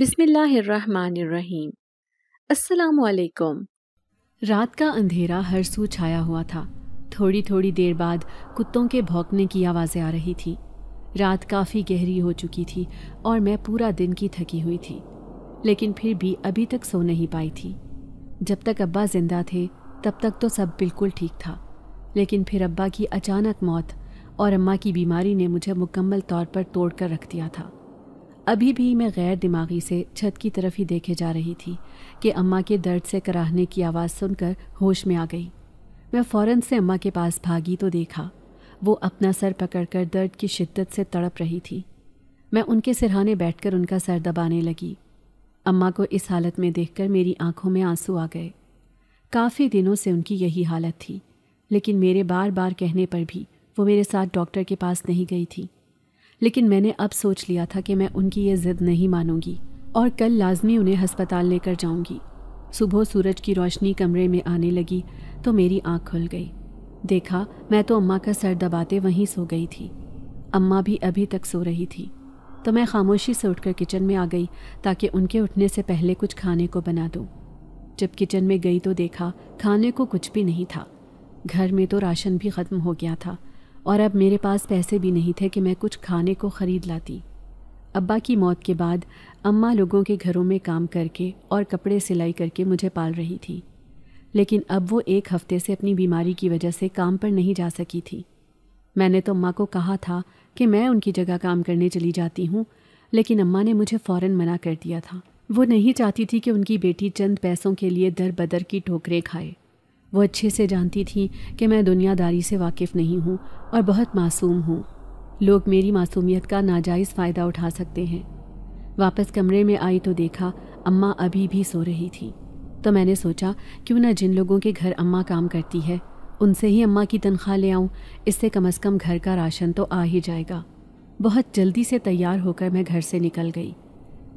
बिस्मिल्लाहिर्रहमानिर्रहीम अस्सलाम वालेकुम रात का अंधेरा हर सू छाया हुआ था थोड़ी थोड़ी देर बाद कुत्तों के भौंकने की आवाज़ें आ रही थी रात काफ़ी गहरी हो चुकी थी और मैं पूरा दिन की थकी हुई थी लेकिन फिर भी अभी तक सो नहीं पाई थी जब तक अब्बा जिंदा थे तब तक तो सब बिल्कुल ठीक था लेकिन फिर अब्बा की अचानक मौत और अम्मा की बीमारी ने मुझे मुकम्मल तौर पर तोड़ कर रख दिया था अभी भी मैं गैर दिमागी से छत की तरफ ही देखे जा रही थी कि अम्मा के दर्द से कराहने की आवाज़ सुनकर होश में आ गई मैं फ़ौरन से अम्मा के पास भागी तो देखा वो अपना सर पकड़कर दर्द की शिद्दत से तड़प रही थी मैं उनके सिरहाने बैठकर उनका सर दबाने लगी अम्मा को इस हालत में देखकर मेरी आंखों में आंसू आ गए काफ़ी दिनों से उनकी यही हालत थी लेकिन मेरे बार बार कहने पर भी वो मेरे साथ डॉक्टर के पास नहीं गई थी लेकिन मैंने अब सोच लिया था कि मैं उनकी ये ज़िद नहीं मानूंगी और कल लाजमी उन्हें हस्पताल लेकर जाऊंगी सुबह सूरज की रोशनी कमरे में आने लगी तो मेरी आँख खुल गई देखा मैं तो अम्मा का सर दबाते वहीं सो गई थी अम्मा भी अभी तक सो रही थी तो मैं खामोशी से उठकर किचन में आ गई ताकि उनके उठने से पहले कुछ खाने को बना दूँ जब किचन में गई तो देखा खाने को कुछ भी नहीं था घर में तो राशन भी ख़त्म हो गया था और अब मेरे पास पैसे भी नहीं थे कि मैं कुछ खाने को ख़रीद लाती अब्बा की मौत के बाद अम्मा लोगों के घरों में काम करके और कपड़े सिलाई करके मुझे पाल रही थी लेकिन अब वो एक हफ्ते से अपनी बीमारी की वजह से काम पर नहीं जा सकी थी मैंने तो अम्मा को कहा था कि मैं उनकी जगह काम करने चली जाती हूँ लेकिन अम्मा ने मुझे फ़ौर मना कर दिया था वो नहीं चाहती थी कि उनकी बेटी चंद पैसों के लिए दर बदर की ठोकरें खाए वो अच्छे से जानती थी कि मैं दुनियादारी से वाकिफ़ नहीं हूँ और बहुत मासूम हूँ लोग मेरी मासूमियत का नाजायज़ फ़ायदा उठा सकते हैं वापस कमरे में आई तो देखा अम्मा अभी भी सो रही थी तो मैंने सोचा क्यों ना जिन लोगों के घर अम्मा काम करती है उनसे ही अम्मा की तनख्वाह ले आऊँ इससे कम अज़ कम घर का राशन तो आ ही जाएगा बहुत जल्दी से तैयार होकर मैं घर से निकल गई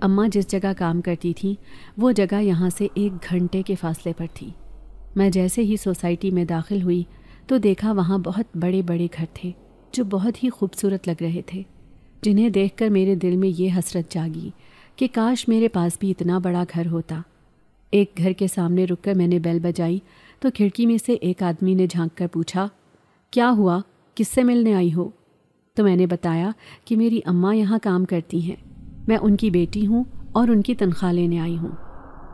अम्मा जिस जगह काम करती थी वो जगह यहाँ से एक घंटे के फासले पर थी मैं जैसे ही सोसाइटी में दाखिल हुई तो देखा वहाँ बहुत बड़े बड़े घर थे जो बहुत ही खूबसूरत लग रहे थे जिन्हें देखकर मेरे दिल में ये हसरत जागी कि काश मेरे पास भी इतना बड़ा घर होता एक घर के सामने रुककर मैंने बेल बजाई तो खिड़की में से एक आदमी ने झांक कर पूछा क्या हुआ किससे मिलने आई हो तो मैंने बताया कि मेरी अम्मा यहाँ काम करती हैं मैं उनकी बेटी हूँ और उनकी तनख्वाह लेने आई हूँ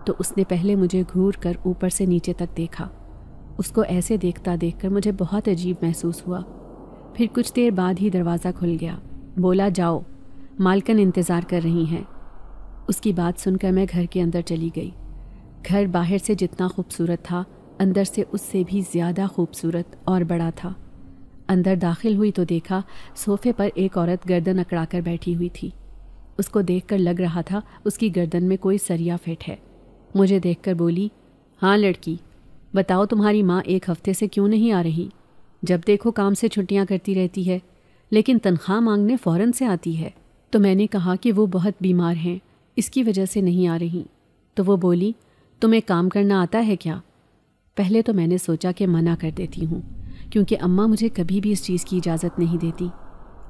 तो उसने पहले मुझे घूर कर ऊपर से नीचे तक देखा उसको ऐसे देखता देखकर मुझे बहुत अजीब महसूस हुआ फिर कुछ देर बाद ही दरवाज़ा खुल गया बोला जाओ मालकन इंतज़ार कर रही हैं उसकी बात सुनकर मैं घर के अंदर चली गई घर बाहर से जितना खूबसूरत था अंदर से उससे भी ज़्यादा खूबसूरत और बड़ा था अंदर दाखिल हुई तो देखा सोफे पर एक औरत गर्दन अकड़ा बैठी हुई थी उसको देखकर लग रहा था उसकी गर्दन में कोई सरिया फिट है मुझे देखकर बोली हाँ लड़की बताओ तुम्हारी माँ एक हफ्ते से क्यों नहीं आ रही जब देखो काम से छुट्टियाँ करती रहती है लेकिन तनख्वाह मांगने फ़ौरन से आती है तो मैंने कहा कि वो बहुत बीमार हैं इसकी वजह से नहीं आ रही तो वो बोली तुम्हें काम करना आता है क्या पहले तो मैंने सोचा कि मना कर देती हूँ क्योंकि अम्मा मुझे कभी भी इस चीज़ की इजाज़त नहीं देती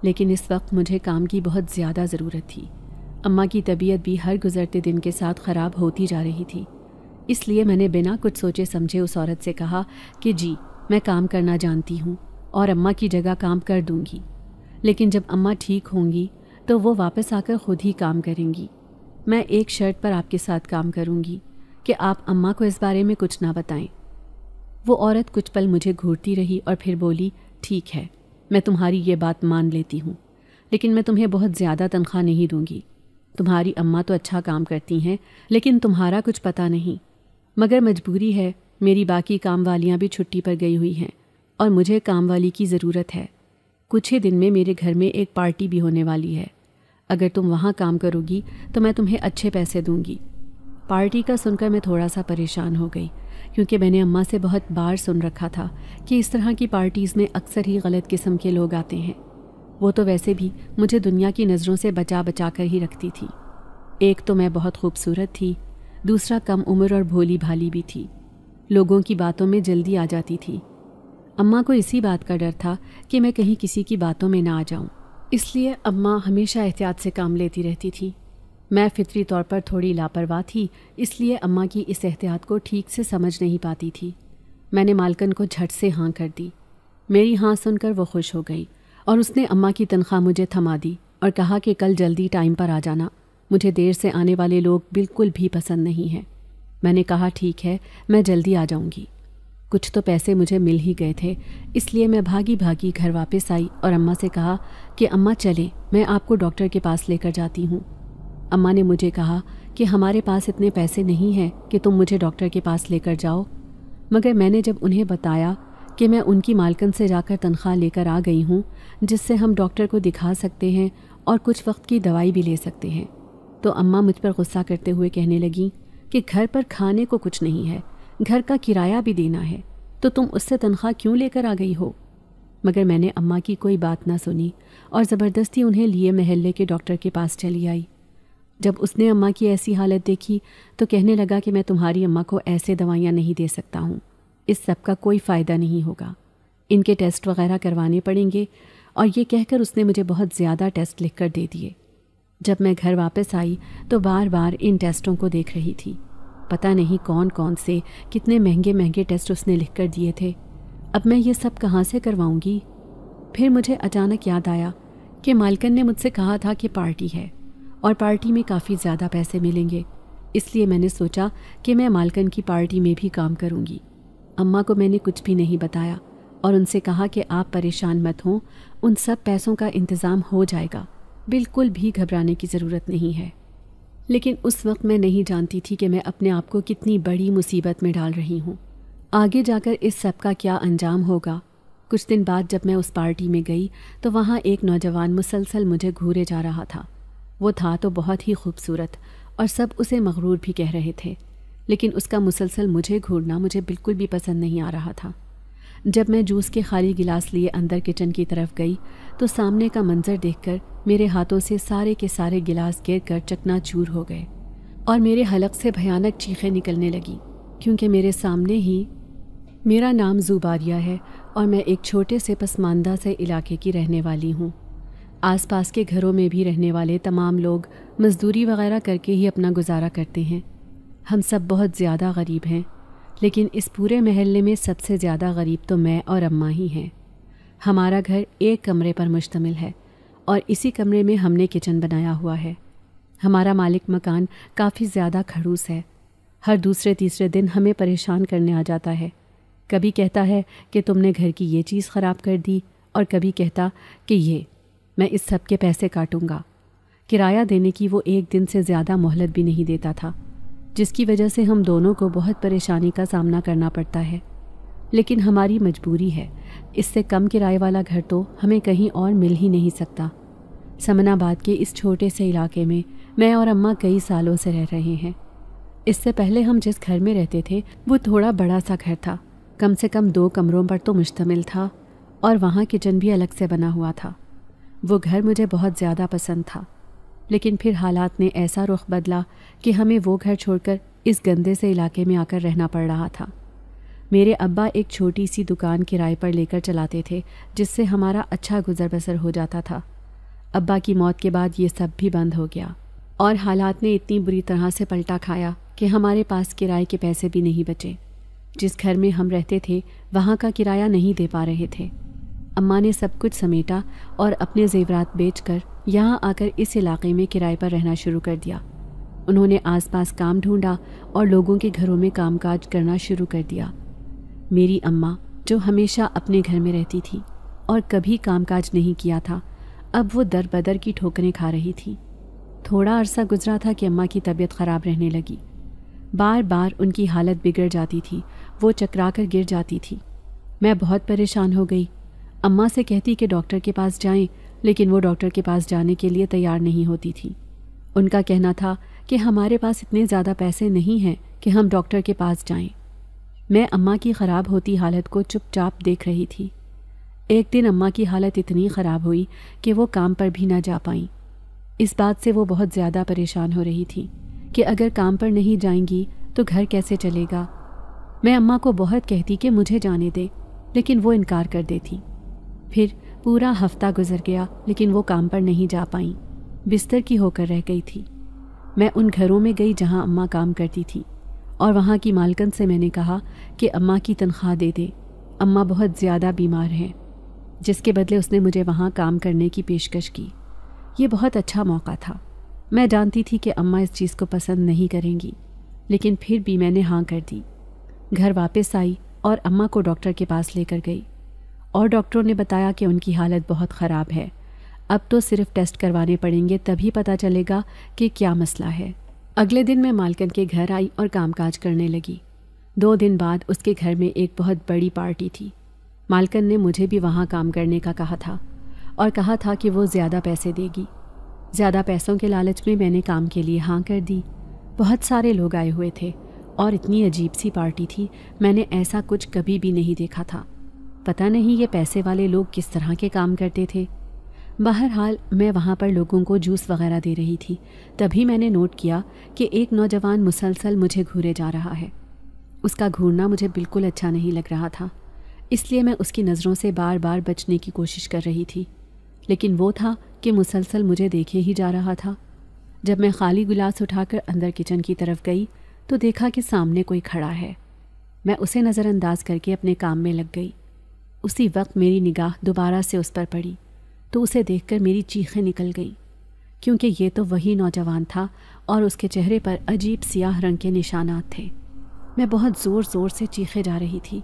लेकिन इस वक्त मुझे काम की बहुत ज़्यादा ज़रूरत थी अम्मा की तबीयत भी हर गुजरते दिन के साथ ख़राब होती जा रही थी इसलिए मैंने बिना कुछ सोचे समझे उस औरत से कहा कि जी मैं काम करना जानती हूँ और अम्मा की जगह काम कर दूँगी लेकिन जब अम्मा ठीक होंगी तो वो वापस आकर खुद ही काम करेंगी मैं एक शर्ट पर आपके साथ काम करूँगी कि आप अम्मा को इस बारे में कुछ ना बताएं वो औरत कुछ पल मुझे घूरती रही और फिर बोली ठीक है मैं तुम्हारी ये बात मान लेती हूँ लेकिन मैं तुम्हें बहुत ज़्यादा तनख्वाह नहीं दूँगी तुम्हारी अम्मा तो अच्छा काम करती हैं लेकिन तुम्हारा कुछ पता नहीं मगर मजबूरी है मेरी बाकी काम वालियाँ भी छुट्टी पर गई हुई हैं और मुझे काम वाली की ज़रूरत है कुछ ही दिन में मेरे घर में एक पार्टी भी होने वाली है अगर तुम वहाँ काम करोगी तो मैं तुम्हें अच्छे पैसे दूंगी पार्टी का सुनकर मैं थोड़ा सा परेशान हो गई क्योंकि मैंने अम्मा से बहुत बार सुन रखा था कि इस तरह की पार्टीज़ में अक्सर ही गलत किस्म के लोग आते हैं वो तो वैसे भी मुझे दुनिया की नज़रों से बचा बचा कर ही रखती थी एक तो मैं बहुत खूबसूरत थी दूसरा कम उम्र और भोली भाली भी थी लोगों की बातों में जल्दी आ जाती थी अम्मा को इसी बात का डर था कि मैं कहीं किसी की बातों में ना आ जाऊं। इसलिए अम्मा हमेशा एहतियात से काम लेती रहती थी मैं फितरी तौर पर थोड़ी लापरवाह थी इसलिए अम्मा की इस एहतियात को ठीक से समझ नहीं पाती थी मैंने मालकन को झट से हाँ कर दी मेरी हाँ सुनकर वो खुश हो गई और उसने अम्मा की तनख्वाह मुझे थमा दी और कहा कि कल जल्दी टाइम पर आ जाना मुझे देर से आने वाले लोग बिल्कुल भी पसंद नहीं हैं मैंने कहा ठीक है मैं जल्दी आ जाऊंगी कुछ तो पैसे मुझे मिल ही गए थे इसलिए मैं भागी भागी घर वापस आई और अम्मा से कहा कि अम्मा चलें मैं आपको डॉक्टर के पास लेकर जाती हूँ अम्मा ने मुझे कहा कि हमारे पास इतने पैसे नहीं हैं कि तुम मुझे डॉक्टर के पास लेकर जाओ मगर मैंने जब उन्हें बताया कि मैं उनकी मालकन से जाकर तनख्वाह लेकर आ गई हूँ जिससे हम डॉक्टर को दिखा सकते हैं और कुछ वक्त की दवाई भी ले सकते हैं तो अम्मा मुझ पर गुस्सा करते हुए कहने लगी कि घर पर खाने को कुछ नहीं है घर का किराया भी देना है तो तुम उससे तनख्वाह क्यों लेकर आ गई हो मगर मैंने अम्मा की कोई बात ना सुनी और ज़बरदस्ती उन्हें लिए महल्ले के डॉक्टर के पास चली आई जब उसने अम्मा की ऐसी हालत देखी तो कहने लगा कि मैं तुम्हारी अम्मा को ऐसे दवाइयाँ नहीं दे सकता हूँ इस सब का कोई फ़ायदा नहीं होगा इनके टेस्ट वगैरह करवाने पड़ेंगे और ये कहकर उसने मुझे बहुत ज़्यादा टेस्ट लिख कर दे दिए जब मैं घर वापस आई तो बार बार इन टेस्टों को देख रही थी पता नहीं कौन कौन से कितने महंगे महंगे टेस्ट उसने लिख कर दिए थे अब मैं ये सब कहाँ से करवाऊँगी फिर मुझे अचानक याद आया कि मालकन ने मुझसे कहा था कि पार्टी है और पार्टी में काफ़ी ज़्यादा पैसे मिलेंगे इसलिए मैंने सोचा कि मैं मालकन की पार्टी में भी काम करूँगी अम्मा को मैंने कुछ भी नहीं बताया और उनसे कहा कि आप परेशान मत हों उन सब पैसों का इंतज़ाम हो जाएगा बिल्कुल भी घबराने की ज़रूरत नहीं है लेकिन उस वक्त मैं नहीं जानती थी कि मैं अपने आप को कितनी बड़ी मुसीबत में डाल रही हूँ आगे जाकर इस सब का क्या अंजाम होगा कुछ दिन बाद जब मैं उस पार्टी में गई तो वहाँ एक नौजवान मुसलसल मुझे घूरे जा रहा था वो था तो बहुत ही खूबसूरत और सब उसे मगरूर भी कह रहे थे लेकिन उसका मुसलसल मुझे घूरना मुझे बिल्कुल भी पसंद नहीं आ रहा था जब मैं जूस के खाली गिलास लिए अंदर किचन की तरफ गई तो सामने का मंजर देखकर मेरे हाथों से सारे के सारे गिलास गिर कर चकनाचूर हो गए और मेरे हलक से भयानक चीखें निकलने लगी क्योंकि मेरे सामने ही मेरा नाम ज़ुबारिया है और मैं एक छोटे से पसमानदा से इलाके की रहने वाली हूँ आसपास के घरों में भी रहने वाले तमाम लोग मजदूरी वगैरह करके ही अपना गुजारा करते हैं हम सब बहुत ज़्यादा गरीब हैं लेकिन इस पूरे महल्ले में सबसे ज़्यादा गरीब तो मैं और अम्मा ही हैं हमारा घर एक कमरे पर मुश्तमिल है और इसी कमरे में हमने किचन बनाया हुआ है हमारा मालिक मकान काफ़ी ज़्यादा खड़ूस है हर दूसरे तीसरे दिन हमें परेशान करने आ जाता है कभी कहता है कि तुमने घर की ये चीज़ ख़राब कर दी और कभी कहता कि ये मैं इस सब के पैसे काटूंगा किराया देने की वो एक दिन से ज़्यादा मोहलत भी नहीं देता था जिसकी वजह से हम दोनों को बहुत परेशानी का सामना करना पड़ता है लेकिन हमारी मजबूरी है इससे कम किराए वाला घर तो हमें कहीं और मिल ही नहीं सकता समनाबाद के इस छोटे से इलाके में मैं और अम्मा कई सालों से रह रहे हैं इससे पहले हम जिस घर में रहते थे वो थोड़ा बड़ा सा घर था कम से कम दो कमरों पर तो मुश्तमिल था और वहाँ किचन भी अलग से बना हुआ था वो घर मुझे बहुत ज़्यादा पसंद था लेकिन फिर हालात ने ऐसा रुख बदला कि हमें वो घर छोड़कर इस गंदे से इलाके में आकर रहना पड़ रहा था मेरे अब्बा एक छोटी सी दुकान किराए पर लेकर चलाते थे जिससे हमारा अच्छा गुजर बसर हो जाता था अब्बा की मौत के बाद ये सब भी बंद हो गया और हालात ने इतनी बुरी तरह से पलटा खाया कि हमारे पास किराए के पैसे भी नहीं बचे जिस घर में हम रहते थे वहाँ का किराया नहीं दे पा रहे थे अम्मा ने सब कुछ समेटा और अपने जेवरात बेचकर यहाँ आकर इस इलाके में किराए पर रहना शुरू कर दिया उन्होंने आसपास काम ढूंढा और लोगों के घरों में कामकाज करना शुरू कर दिया मेरी अम्मा जो हमेशा अपने घर में रहती थी और कभी कामकाज नहीं किया था अब वो दर बदर की ठोकरें खा रही थी थोड़ा अरसा गुजरा था कि अम्मा की तबीयत ख़राब रहने लगी बार बार उनकी हालत बिगड़ जाती थी वो चकरा कर गिर जाती थी मैं बहुत परेशान हो गई अम्मा से कहती कि डॉक्टर के पास जाएं लेकिन वो डॉक्टर के पास जाने के लिए तैयार नहीं होती थी उनका कहना था कि हमारे पास इतने ज़्यादा पैसे नहीं हैं कि हम डॉक्टर के पास जाएं। मैं अम्मा की ख़राब होती हालत को चुपचाप देख रही थी एक दिन अम्मा की हालत इतनी ख़राब हुई कि वो काम पर भी ना जा पाई इस बात से वो बहुत ज़्यादा परेशान हो रही थी कि अगर काम पर नहीं जाएंगी तो घर कैसे चलेगा मैं अम्मा को बहुत कहती कि मुझे जाने दे लेकिन वो इनकार कर देती फिर पूरा हफ्ता गुजर गया लेकिन वो काम पर नहीं जा पाई बिस्तर की होकर रह गई थी मैं उन घरों में गई जहाँ अम्मा काम करती थी और वहाँ की मालकन से मैंने कहा कि अम्मा की तनख्वाह दे दे अम्मा बहुत ज़्यादा बीमार हैं जिसके बदले उसने मुझे वहाँ काम करने की पेशकश की ये बहुत अच्छा मौका था मैं जानती थी कि अम्मा इस चीज़ को पसंद नहीं करेंगी लेकिन फिर भी मैंने हाँ कर दी घर वापस आई और अम्मा को डॉक्टर के पास लेकर गई और डॉक्टरों ने बताया कि उनकी हालत बहुत ख़राब है अब तो सिर्फ टेस्ट करवाने पड़ेंगे तभी पता चलेगा कि क्या मसला है अगले दिन मैं मालकन के घर आई और कामकाज करने लगी दो दिन बाद उसके घर में एक बहुत बड़ी पार्टी थी मालकन ने मुझे भी वहाँ काम करने का कहा था और कहा था कि वो ज़्यादा पैसे देगी ज़्यादा पैसों के लालच में मैंने काम के लिए हाँ कर दी बहुत सारे लोग आए हुए थे और इतनी अजीब सी पार्टी थी मैंने ऐसा कुछ कभी भी नहीं देखा था पता नहीं ये पैसे वाले लोग किस तरह के काम करते थे बहरहाल मैं वहाँ पर लोगों को जूस वगैरह दे रही थी तभी मैंने नोट किया कि एक नौजवान मुसलसल मुझे घूरे जा रहा है उसका घूरना मुझे बिल्कुल अच्छा नहीं लग रहा था इसलिए मैं उसकी नज़रों से बार बार बचने की कोशिश कर रही थी लेकिन वो था कि मुसलसल मुझे देखे ही जा रहा था जब मैं खाली गिलास उठाकर अंदर किचन की तरफ गई तो देखा कि सामने कोई खड़ा है मैं उसे नज़रअंदाज करके अपने काम में लग गई उसी वक्त मेरी निगाह दोबारा से उस पर पड़ी तो उसे देखकर मेरी चीखें निकल गईं क्योंकि ये तो वही नौजवान था और उसके चेहरे पर अजीब सियाह रंग के निशानात थे मैं बहुत ज़ोर ज़ोर से चीखे जा रही थी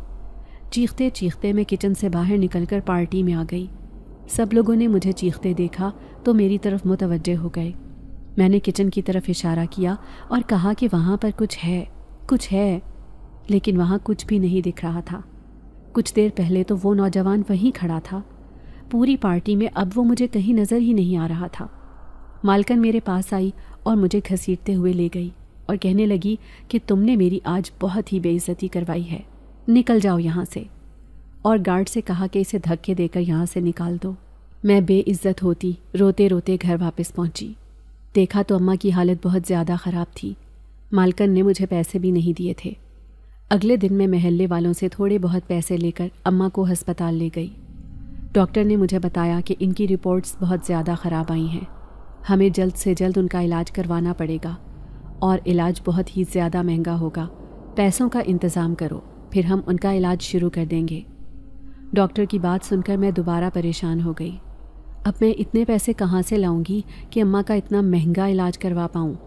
चीखते चीखते मैं किचन से बाहर निकलकर पार्टी में आ गई सब लोगों ने मुझे चीखते देखा तो मेरी तरफ मुतवजह हो गए मैंने किचन की तरफ इशारा किया और कहा कि वहाँ पर कुछ है कुछ है लेकिन वहाँ कुछ भी नहीं दिख रहा था कुछ देर पहले तो वो नौजवान वहीं खड़ा था पूरी पार्टी में अब वो मुझे कहीं नज़र ही नहीं आ रहा था मालकन मेरे पास आई और मुझे घसीटते हुए ले गई और कहने लगी कि तुमने मेरी आज बहुत ही बेइज्जती करवाई है निकल जाओ यहाँ से और गार्ड से कहा कि इसे धक्के देकर यहाँ से निकाल दो मैं बेइज्जत होती रोते रोते घर वापस पहुँची देखा तो अम्मा की हालत बहुत ज़्यादा ख़राब थी मालकन ने मुझे पैसे भी नहीं दिए थे अगले दिन मैं महल्ले वालों से थोड़े बहुत पैसे लेकर अम्मा को अस्पताल ले गई डॉक्टर ने मुझे बताया कि इनकी रिपोर्ट्स बहुत ज़्यादा ख़राब आई हैं हमें जल्द से जल्द उनका इलाज करवाना पड़ेगा और इलाज बहुत ही ज़्यादा महंगा होगा पैसों का इंतज़ाम करो फिर हम उनका इलाज शुरू कर देंगे डॉक्टर की बात सुनकर मैं दोबारा परेशान हो गई अब मैं इतने पैसे कहाँ से लाऊंगी कि अम्मा का इतना महंगा इलाज करवा पाऊँ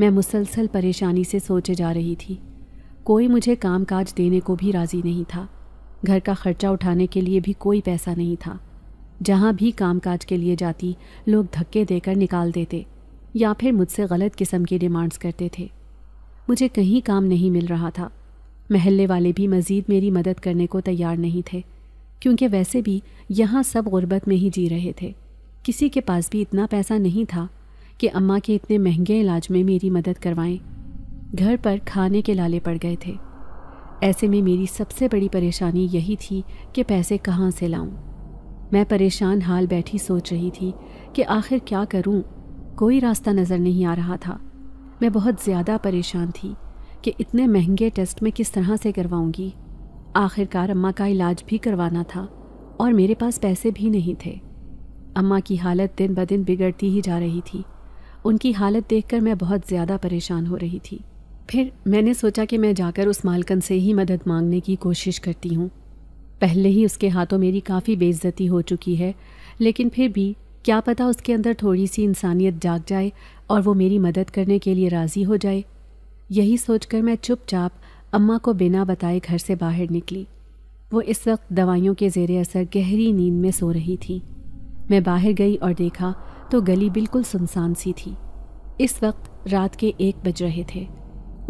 मैं मुसलसल परेशानी से सोचे जा रही थी कोई मुझे काम काज देने को भी राज़ी नहीं था घर का खर्चा उठाने के लिए भी कोई पैसा नहीं था जहाँ भी काम काज के लिए जाती लोग धक्के देकर निकाल देते या फिर मुझसे गलत किस्म के डिमांड्स करते थे मुझे कहीं काम नहीं मिल रहा था महल्ले वाले भी मज़ीद मेरी मदद करने को तैयार नहीं थे क्योंकि वैसे भी यहाँ सब गुर्बत में ही जी रहे थे किसी के पास भी इतना पैसा नहीं था कि अम्मा के इतने महंगे इलाज में मेरी मदद करवाएं घर पर खाने के लाले पड़ गए थे ऐसे में मेरी सबसे बड़ी परेशानी यही थी कि पैसे कहाँ से लाऊं। मैं परेशान हाल बैठी सोच रही थी कि आखिर क्या करूं? कोई रास्ता नज़र नहीं आ रहा था मैं बहुत ज़्यादा परेशान थी कि इतने महंगे टेस्ट में किस तरह से करवाऊंगी आखिरकार अम्मा का इलाज भी करवाना था और मेरे पास पैसे भी नहीं थे अम्मा की हालत दिन ब दिन बिगड़ती ही जा रही थी उनकी हालत देखकर मैं बहुत ज़्यादा परेशान हो रही थी फिर मैंने सोचा कि मैं जाकर उस मालकन से ही मदद मांगने की कोशिश करती हूँ पहले ही उसके हाथों मेरी काफ़ी बेइज्जती हो चुकी है लेकिन फिर भी क्या पता उसके अंदर थोड़ी सी इंसानियत जाग जाए और वो मेरी मदद करने के लिए राज़ी हो जाए यही सोचकर मैं चुपचाप अम्मा को बिना बताए घर से बाहर निकली वो इस वक्त दवाइयों के जेर असर गहरी नींद में सो रही थी मैं बाहर गई और देखा तो गली बिल्कुल सुनसान सी थी इस वक्त रात के एक बज रहे थे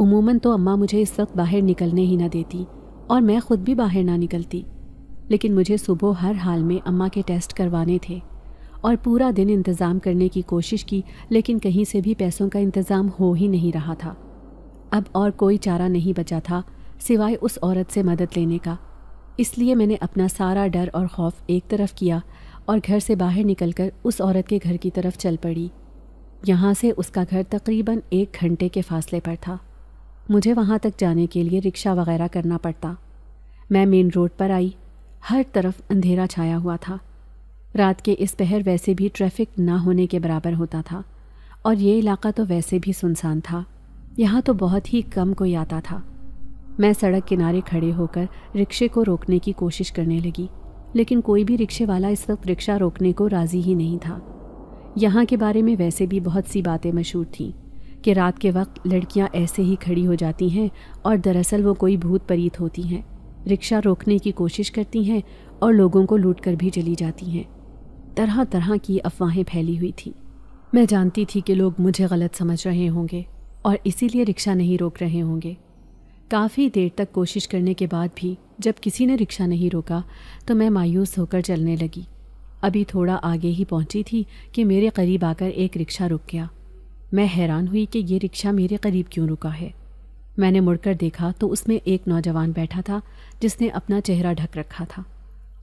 उमूमन तो अम्मा मुझे इस वक्त बाहर निकलने ही ना देती और मैं खुद भी बाहर ना निकलती लेकिन मुझे सुबह हर हाल में अम्मा के टेस्ट करवाने थे और पूरा दिन इंतज़ाम करने की कोशिश की लेकिन कहीं से भी पैसों का इंतज़ाम हो ही नहीं रहा था अब और कोई चारा नहीं बचा था सिवाय उस औरत से मदद लेने का इसलिए मैंने अपना सारा डर और खौफ एक तरफ किया और घर से बाहर निकलकर उस औरत के घर की तरफ चल पड़ी यहाँ से उसका घर तकरीबन एक घंटे के फासले पर था मुझे वहाँ तक जाने के लिए रिक्शा वगैरह करना पड़ता मैं मेन रोड पर आई हर तरफ अंधेरा छाया हुआ था रात के इस पहर वैसे भी ट्रैफिक ना होने के बराबर होता था और ये इलाका तो वैसे भी सुनसान था यहाँ तो बहुत ही कम कोई आता था मैं सड़क किनारे खड़े होकर रिक्शे को रोकने की कोशिश करने लगी लेकिन कोई भी रिक्शे वाला इस वक्त रिक्शा रोकने को राज़ी ही नहीं था यहाँ के बारे में वैसे भी बहुत सी बातें मशहूर थीं कि रात के वक्त लड़कियां ऐसे ही खड़ी हो जाती हैं और दरअसल वो कोई भूत परीत होती हैं रिक्शा रोकने की कोशिश करती हैं और लोगों को लूट कर भी चली जाती हैं तरह तरह की अफवाहें फैली हुई थी मैं जानती थी कि लोग मुझे गलत समझ रहे होंगे और इसीलिए रिक्शा नहीं रोक रहे होंगे काफ़ी देर तक कोशिश करने के बाद भी जब किसी ने रिक्शा नहीं रोका तो मैं मायूस होकर चलने लगी अभी थोड़ा आगे ही पहुंची थी कि मेरे करीब आकर एक रिक्शा रुक गया मैं हैरान हुई कि यह रिक्शा मेरे करीब क्यों रुका है मैंने मुड़कर देखा तो उसमें एक नौजवान बैठा था जिसने अपना चेहरा ढक रखा था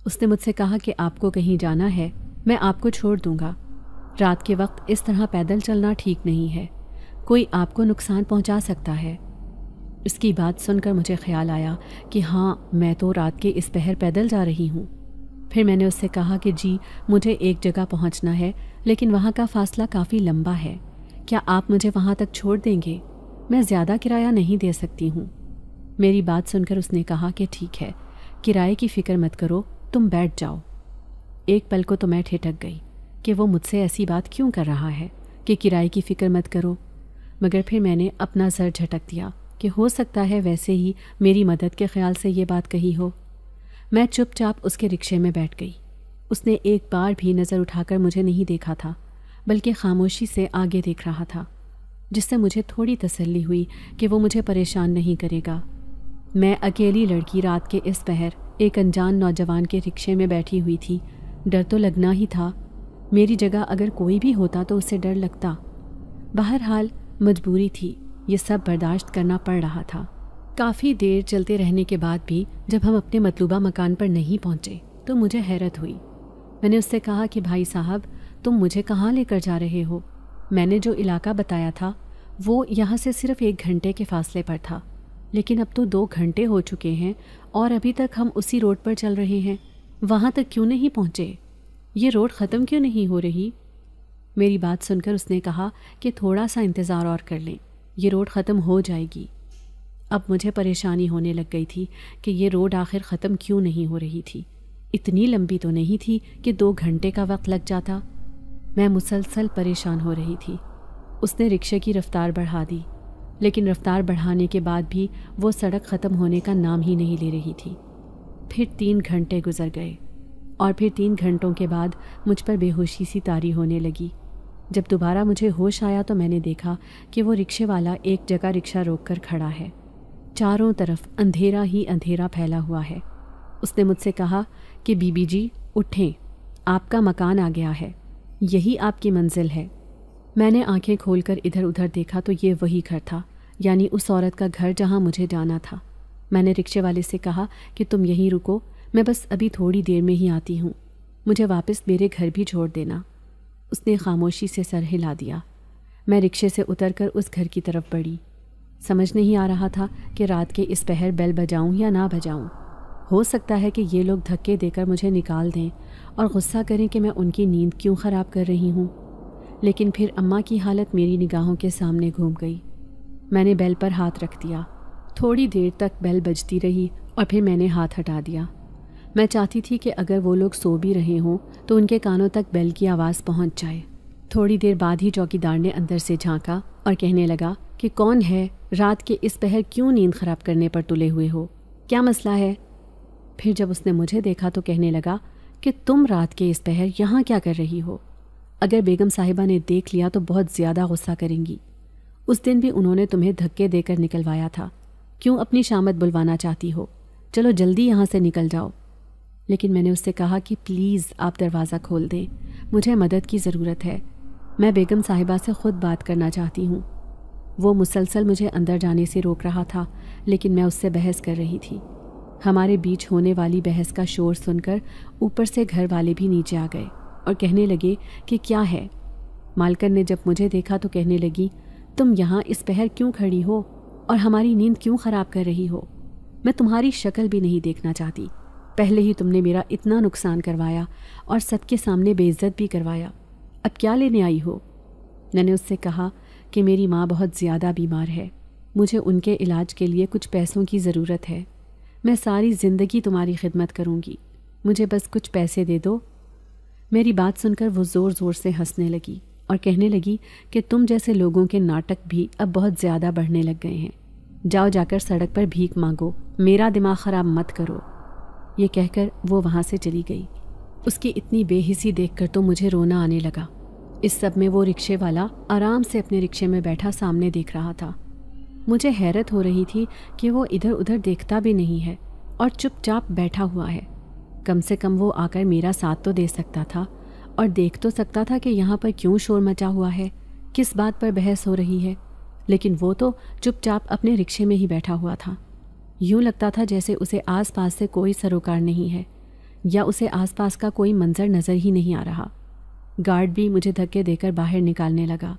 उसने मुझसे कहा कि आपको कहीं जाना है मैं आपको छोड़ दूंगा रात के वक्त इस तरह पैदल चलना ठीक नहीं है कोई आपको नुकसान पहुंचा सकता है इसकी बात सुनकर मुझे ख्याल आया कि हाँ मैं तो रात के इस पहर पैदल जा रही हूँ फिर मैंने उससे कहा कि जी मुझे एक जगह पहुँचना है लेकिन वहाँ का फासला काफ़ी लंबा है क्या आप मुझे वहाँ तक छोड़ देंगे मैं ज़्यादा किराया नहीं दे सकती हूँ मेरी बात सुनकर उसने कहा कि ठीक है किराए की फ़िक्र मत करो तुम बैठ जाओ एक पल को तो मैं ठिठक गई कि वो मुझसे ऐसी बात क्यों कर रहा है कि किराए की फ़िक्र मत करो मगर फिर मैंने अपना सर झटक दिया कि हो सकता है वैसे ही मेरी मदद के ख्याल से ये बात कही हो मैं चुपचाप उसके रिक्शे में बैठ गई उसने एक बार भी नज़र उठाकर मुझे नहीं देखा था बल्कि खामोशी से आगे देख रहा था जिससे मुझे थोड़ी तसल्ली हुई कि वो मुझे परेशान नहीं करेगा मैं अकेली लड़की रात के इस पहर एक अनजान नौजवान के रिक्शे में बैठी हुई थी डर तो लगना ही था मेरी जगह अगर कोई भी होता तो उसे डर लगता बहरहाल मजबूरी थी ये सब बर्दाश्त करना पड़ रहा था काफ़ी देर चलते रहने के बाद भी जब हम अपने मतलूबा मकान पर नहीं पहुँचे तो मुझे हैरत हुई मैंने उससे कहा कि भाई साहब तुम मुझे कहाँ लेकर जा रहे हो मैंने जो इलाका बताया था वो यहाँ से सिर्फ एक घंटे के फासले पर था लेकिन अब तो दो घंटे हो चुके हैं और अभी तक हम उसी रोड पर चल रहे हैं वहाँ तक क्यों नहीं पहुँचे ये रोड ख़त्म क्यों नहीं हो रही मेरी बात सुनकर उसने कहा कि थोड़ा सा इंतज़ार और कर लें ये रोड ख़त्म हो जाएगी अब मुझे परेशानी होने लग गई थी कि ये रोड आखिर ख़त्म क्यों नहीं हो रही थी इतनी लंबी तो नहीं थी कि दो घंटे का वक्त लग जाता मैं मुसलसल परेशान हो रही थी उसने रिक्शे की रफ़्तार बढ़ा दी लेकिन रफ़्तार बढ़ाने के बाद भी वो सड़क ख़त्म होने का नाम ही नहीं ले रही थी फिर तीन घंटे गुजर गए और फिर तीन घंटों के बाद मुझ पर बेहोशी सी तारी होने लगी जब दोबारा मुझे होश आया तो मैंने देखा कि वो रिक्शे वाला एक जगह रिक्शा रोक कर खड़ा है चारों तरफ अंधेरा ही अंधेरा फैला हुआ है उसने मुझसे कहा कि बीबी जी उठें आपका मकान आ गया है यही आपकी मंजिल है मैंने आंखें खोलकर इधर उधर देखा तो ये वही घर था यानी उस औरत का घर जहाँ मुझे जाना था मैंने रिक्शे वाले से कहा कि तुम यहीं रुको मैं बस अभी थोड़ी देर में ही आती हूँ मुझे वापस मेरे घर भी छोड़ देना उसने खामोशी से सर हिला दिया मैं रिक्शे से उतरकर उस घर की तरफ बढ़ी समझ नहीं आ रहा था कि रात के इस पहर बेल बजाऊं या ना बजाऊं हो सकता है कि ये लोग धक्के देकर मुझे निकाल दें और गुस्सा करें कि मैं उनकी नींद क्यों ख़राब कर रही हूँ लेकिन फिर अम्मा की हालत मेरी निगाहों के सामने घूम गई मैंने बेल पर हाथ रख दिया थोड़ी देर तक बेल बजती रही और फिर मैंने हाथ हटा दिया मैं चाहती थी कि अगर वो लोग सो भी रहे हों तो उनके कानों तक बेल की आवाज़ पहुंच जाए थोड़ी देर बाद ही चौकीदार ने अंदर से झांका और कहने लगा कि कौन है रात के इस पहर क्यों नींद ख़राब करने पर तुले हुए हो क्या मसला है फिर जब उसने मुझे देखा तो कहने लगा कि तुम रात के इस पहर यहाँ क्या कर रही हो अगर बेगम साहिबा ने देख लिया तो बहुत ज़्यादा गुस्सा करेंगी उस दिन भी उन्होंने तुम्हें धक्के देकर निकलवाया था क्यों अपनी शामत बुलवाना चाहती हो चलो जल्दी यहाँ से निकल जाओ लेकिन मैंने उससे कहा कि प्लीज़ आप दरवाज़ा खोल दें मुझे मदद की ज़रूरत है मैं बेगम साहिबा से ख़ुद बात करना चाहती हूँ वो मुसलसल मुझे अंदर जाने से रोक रहा था लेकिन मैं उससे बहस कर रही थी हमारे बीच होने वाली बहस का शोर सुनकर ऊपर से घर वाले भी नीचे आ गए और कहने लगे कि क्या है मालकन ने जब मुझे देखा तो कहने लगी तुम यहाँ इस पहर क्यों खड़ी हो और हमारी नींद क्यों ख़राब कर रही हो मैं तुम्हारी शक्ल भी नहीं देखना चाहती पहले ही तुमने मेरा इतना नुकसान करवाया और सबके सामने बेइज्जत भी करवाया अब क्या लेने आई हो मैंने उससे कहा कि मेरी माँ बहुत ज़्यादा बीमार है मुझे उनके इलाज के लिए कुछ पैसों की ज़रूरत है मैं सारी ज़िंदगी तुम्हारी खिदमत करूँगी मुझे बस कुछ पैसे दे दो मेरी बात सुनकर वो ज़ोर ज़ोर से हंसने लगी और कहने लगी कि तुम जैसे लोगों के नाटक भी अब बहुत ज़्यादा बढ़ने लग गए हैं जाओ जाकर सड़क पर भीख मांगो मेरा दिमाग ख़राब मत करो ये कहकर वो वहाँ से चली गई उसकी इतनी बेहिसी देखकर तो मुझे रोना आने लगा इस सब में वो रिक्शे वाला आराम से अपने रिक्शे में बैठा सामने देख रहा था मुझे हैरत हो रही थी कि वो इधर उधर देखता भी नहीं है और चुपचाप बैठा हुआ है कम से कम वो आकर मेरा साथ तो दे सकता था और देख तो सकता था कि यहाँ पर क्यों शोर मचा हुआ है किस बात पर बहस हो रही है लेकिन वो तो चुपचाप अपने रिक्शे में ही बैठा हुआ था यूं लगता था जैसे उसे आसपास से कोई सरोकार नहीं है या उसे आसपास का कोई मंजर नज़र ही नहीं आ रहा गार्ड भी मुझे धक्के देकर बाहर निकालने लगा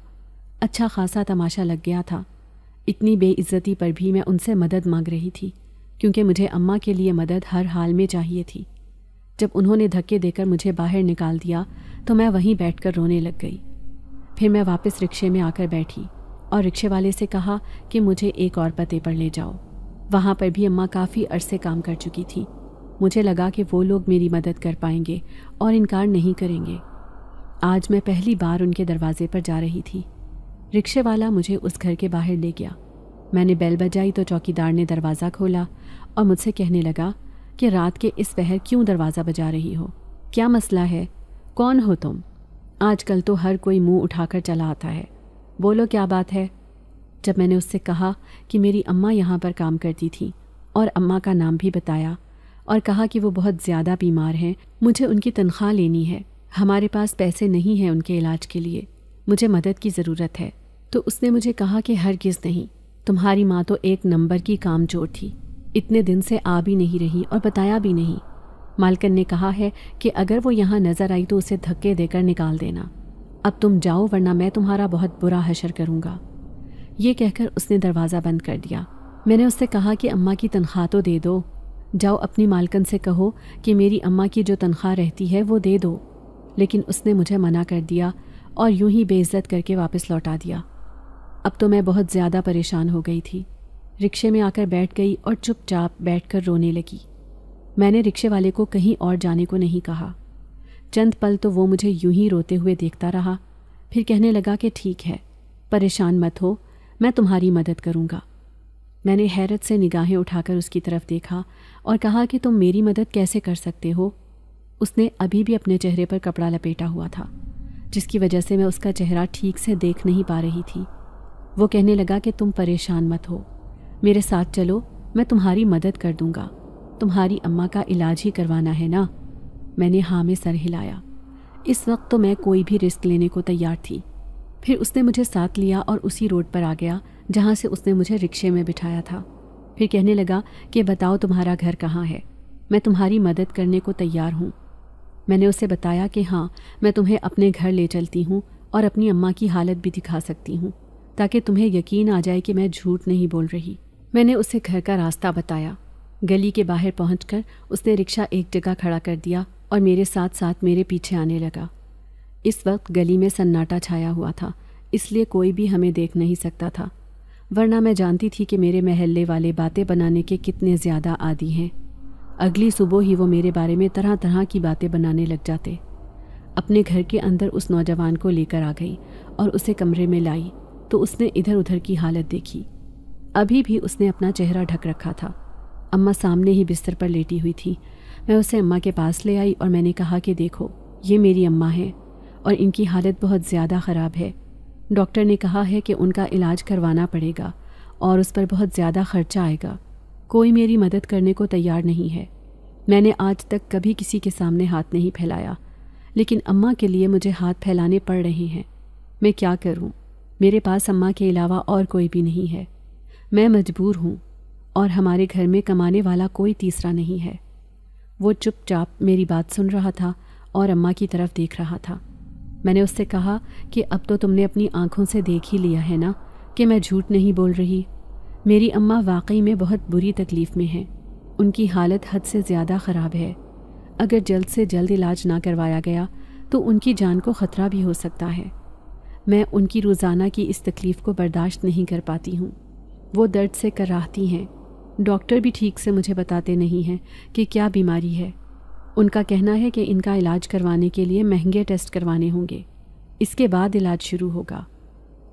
अच्छा खासा तमाशा लग गया था इतनी बेइज्जती पर भी मैं उनसे मदद मांग रही थी क्योंकि मुझे अम्मा के लिए मदद हर हाल में चाहिए थी जब उन्होंने धक्के देकर मुझे बाहर निकाल दिया तो मैं वहीं बैठकर रोने लग गई फिर मैं वापस रिक्शे में आकर बैठी और रिक्शे वाले से कहा कि मुझे एक और पते पर ले जाओ वहाँ पर भी अम्मा काफ़ी अरसे काम कर चुकी थी मुझे लगा कि वो लोग मेरी मदद कर पाएंगे और इनकार नहीं करेंगे आज मैं पहली बार उनके दरवाजे पर जा रही थी रिक्शे वाला मुझे उस घर के बाहर ले गया मैंने बेल बजाई तो चौकीदार ने दरवाज़ा खोला और मुझसे कहने लगा कि रात के इस पहर क्यों दरवाज़ा बजा रही हो क्या मसला है कौन हो तुम आजकल तो हर कोई मुंह उठाकर चला आता है बोलो क्या बात है जब मैंने उससे कहा कि मेरी अम्मा यहाँ पर काम करती थी और अम्मा का नाम भी बताया और कहा कि वो बहुत ज़्यादा बीमार हैं मुझे उनकी तनख्वाह लेनी है हमारे पास पैसे नहीं हैं उनके इलाज के लिए मुझे मदद की ज़रूरत है तो उसने मुझे कहा कि हरगिज़ नहीं तुम्हारी माँ तो एक नंबर की चोर थी इतने दिन से आ भी नहीं रही और बताया भी नहीं मालकन ने कहा है कि अगर वो यहाँ नज़र आई तो उसे धक्के देकर निकाल देना अब तुम जाओ वरना मैं तुम्हारा बहुत बुरा हशर करूँगा ये कहकर उसने दरवाज़ा बंद कर दिया मैंने उससे कहा कि अम्मा की तनख्वाह तो दे दो जाओ अपनी मालकन से कहो कि मेरी अम्मा की जो तनख्वाह रहती है वो दे दो लेकिन उसने मुझे मना कर दिया और यूं ही बेइज्जत करके वापस लौटा दिया अब तो मैं बहुत ज़्यादा परेशान हो गई थी रिक्शे में आकर बैठ गई और चुपचाप बैठकर रोने लगी मैंने रिक्शे वाले को कहीं और जाने को नहीं कहा चंद पल तो वो मुझे यूं ही रोते हुए देखता रहा फिर कहने लगा कि ठीक है परेशान मत हो मैं तुम्हारी मदद करूँगा मैंने हैरत से निगाहें उठाकर उसकी तरफ देखा और कहा कि तुम मेरी मदद कैसे कर सकते हो उसने अभी भी अपने चेहरे पर कपड़ा लपेटा हुआ था जिसकी वजह से मैं उसका चेहरा ठीक से देख नहीं पा रही थी वो कहने लगा कि तुम परेशान मत हो मेरे साथ चलो मैं तुम्हारी मदद कर दूंगा तुम्हारी अम्मा का इलाज ही करवाना है ना मैंने हाँ में सर हिलाया इस वक्त तो मैं कोई भी रिस्क लेने को तैयार थी फिर उसने मुझे साथ लिया और उसी रोड पर आ गया जहाँ से उसने मुझे रिक्शे में बिठाया था फिर कहने लगा कि बताओ तुम्हारा घर कहाँ है मैं तुम्हारी मदद करने को तैयार हूँ मैंने उसे बताया कि हाँ मैं तुम्हें अपने घर ले चलती हूँ और अपनी अम्मा की हालत भी दिखा सकती हूँ ताकि तुम्हें यकीन आ जाए कि मैं झूठ नहीं बोल रही मैंने उसे घर का रास्ता बताया गली के बाहर पहुँच उसने रिक्शा एक जगह खड़ा कर दिया और मेरे साथ साथ मेरे पीछे आने लगा इस वक्त गली में सन्नाटा छाया हुआ था इसलिए कोई भी हमें देख नहीं सकता था वरना मैं जानती थी कि मेरे महल्ले वाले बातें बनाने के कितने ज़्यादा आदि हैं अगली सुबह ही वो मेरे बारे में तरह तरह की बातें बनाने लग जाते अपने घर के अंदर उस नौजवान को लेकर आ गई और उसे कमरे में लाई तो उसने इधर उधर की हालत देखी अभी भी उसने अपना चेहरा ढक रखा था अम्मा सामने ही बिस्तर पर लेटी हुई थी मैं उसे अम्मा के पास ले आई और मैंने कहा कि देखो ये मेरी अम्मा है और इनकी हालत बहुत ज़्यादा ख़राब है डॉक्टर ने कहा है कि उनका इलाज करवाना पड़ेगा और उस पर बहुत ज़्यादा खर्चा आएगा कोई मेरी मदद करने को तैयार नहीं है मैंने आज तक कभी किसी के सामने हाथ नहीं फैलाया लेकिन अम्मा के लिए मुझे हाथ फैलाने पड़ रहे हैं मैं क्या करूं? मेरे पास अम्मा के अलावा और कोई भी नहीं है मैं मजबूर हूँ और हमारे घर में कमाने वाला कोई तीसरा नहीं है वो चुपचाप मेरी बात सुन रहा था और अम्मा की तरफ देख रहा था मैंने उससे कहा कि अब तो तुमने अपनी आंखों से देख ही लिया है ना कि मैं झूठ नहीं बोल रही मेरी अम्मा वाकई में बहुत बुरी तकलीफ़ में हैं उनकी हालत हद से ज़्यादा ख़राब है अगर जल्द से जल्द इलाज ना करवाया गया तो उनकी जान को ख़तरा भी हो सकता है मैं उनकी रोज़ाना की इस तकलीफ़ को बर्दाश्त नहीं कर पाती हूँ वो दर्द से कराहती हैं डॉक्टर भी ठीक से मुझे बताते नहीं हैं कि क्या बीमारी है उनका कहना है कि इनका इलाज करवाने के लिए महंगे टेस्ट करवाने होंगे इसके बाद इलाज शुरू होगा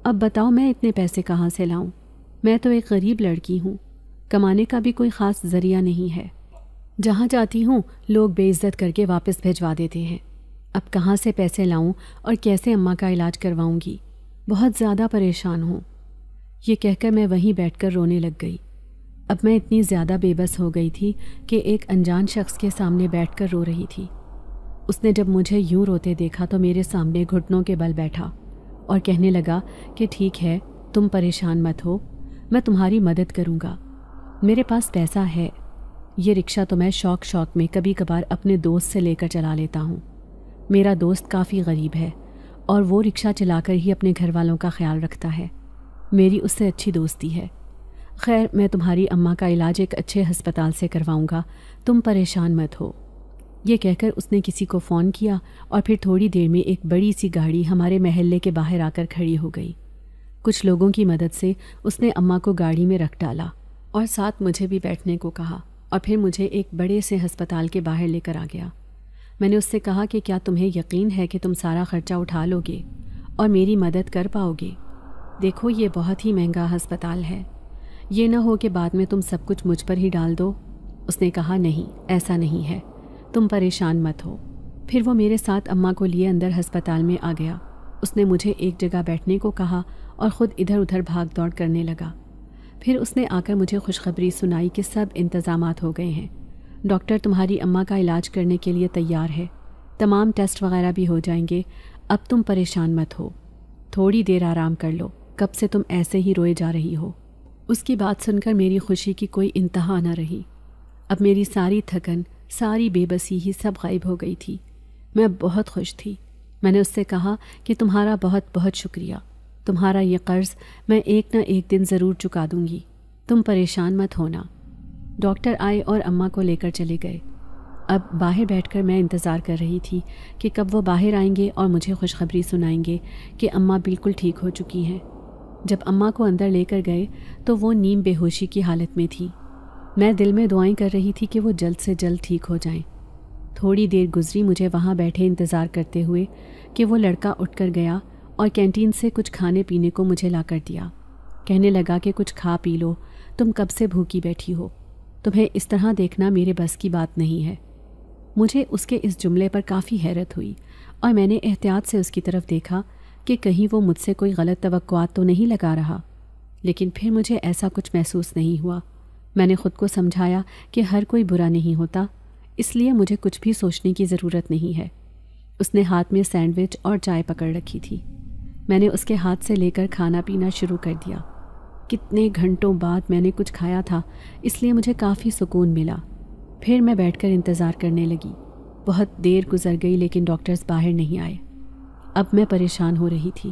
अब बताओ मैं इतने पैसे कहाँ से लाऊं? मैं तो एक गरीब लड़की हूँ कमाने का भी कोई ख़ास ज़रिया नहीं है जहाँ जाती हूँ लोग बेइज्जत करके वापस भिजवा देते हैं अब कहाँ से पैसे लाऊं और कैसे अम्मा का इलाज करवाऊंगी बहुत ज़्यादा परेशान हूँ ये कहकर मैं वहीं बैठकर रोने लग गई अब मैं इतनी ज़्यादा बेबस हो गई थी कि एक अनजान शख्स के सामने बैठकर रो रही थी उसने जब मुझे यूं रोते देखा तो मेरे सामने घुटनों के बल बैठा और कहने लगा कि ठीक है तुम परेशान मत हो मैं तुम्हारी मदद करूँगा मेरे पास पैसा है ये रिक्शा तो मैं शौक शौक में कभी कभार अपने दोस्त से लेकर चला लेता हूँ मेरा दोस्त काफ़ी गरीब है और वो रिक्शा चलाकर ही अपने घर वालों का ख्याल रखता है मेरी उससे अच्छी दोस्ती है खैर मैं तुम्हारी अम्मा का इलाज एक अच्छे हस्पताल से करवाऊँगा तुम परेशान मत हो ये कहकर उसने किसी को फ़ोन किया और फिर थोड़ी देर में एक बड़ी सी गाड़ी हमारे महल्ले के बाहर आकर खड़ी हो गई कुछ लोगों की मदद से उसने अम्मा को गाड़ी में रख डाला और साथ मुझे भी बैठने को कहा और फिर मुझे एक बड़े से हस्पताल के बाहर लेकर आ गया मैंने उससे कहा कि क्या तुम्हें यकीन है कि तुम सारा खर्चा उठा लोगे और मेरी मदद कर पाओगे देखो ये बहुत ही महंगा हस्पताल है ये ना हो कि बाद में तुम सब कुछ मुझ पर ही डाल दो उसने कहा नहीं ऐसा नहीं है तुम परेशान मत हो फिर वो मेरे साथ अम्मा को लिए अंदर हस्पताल में आ गया उसने मुझे एक जगह बैठने को कहा और ख़ुद इधर उधर भाग दौड़ करने लगा फिर उसने आकर मुझे खुशखबरी सुनाई कि सब इंतज़ाम हो गए हैं डॉक्टर तुम्हारी अम्मा का इलाज करने के लिए तैयार है तमाम टेस्ट वगैरह भी हो जाएंगे अब तुम परेशान मत हो थोड़ी देर आराम कर लो कब से तुम ऐसे ही रोए जा रही हो उसकी बात सुनकर मेरी खुशी की कोई इंतहा ना रही अब मेरी सारी थकन सारी बेबसी ही सब गायब हो गई थी मैं बहुत खुश थी मैंने उससे कहा कि तुम्हारा बहुत बहुत शुक्रिया तुम्हारा ये कर्ज़ मैं एक ना एक दिन ज़रूर चुका दूँगी तुम परेशान मत होना डॉक्टर आए और अम्मा को लेकर चले गए अब बाहर बैठकर मैं इंतज़ार कर रही थी कि कब वो बाहर आएंगे और मुझे खुशखबरी सुनाएंगे कि अम्मा बिल्कुल ठीक हो चुकी हैं जब अम्मा को अंदर लेकर गए तो वो नीम बेहोशी की हालत में थी मैं दिल में दुआएं कर रही थी कि वो जल्द से जल्द ठीक हो जाएं। थोड़ी देर गुजरी मुझे वहाँ बैठे इंतज़ार करते हुए कि वो लड़का उठ कर गया और कैंटीन से कुछ खाने पीने को मुझे ला कर दिया कहने लगा कि कुछ खा पी लो तुम कब से भूखी बैठी हो तुम्हें इस तरह देखना मेरे बस की बात नहीं है मुझे उसके इस जुमले पर काफ़ी हैरत हुई और मैंने एहतियात से उसकी तरफ देखा कि कहीं वो मुझसे कोई गलत तो तो नहीं लगा रहा लेकिन फिर मुझे ऐसा कुछ महसूस नहीं हुआ मैंने ख़ुद को समझाया कि हर कोई बुरा नहीं होता इसलिए मुझे कुछ भी सोचने की ज़रूरत नहीं है उसने हाथ में सैंडविच और चाय पकड़ रखी थी मैंने उसके हाथ से लेकर खाना पीना शुरू कर दिया कितने घंटों बाद मैंने कुछ खाया था इसलिए मुझे काफ़ी सुकून मिला फिर मैं बैठकर इंतज़ार करने लगी बहुत देर गुजर गई लेकिन डॉक्टर्स बाहर नहीं आए अब मैं परेशान हो रही थी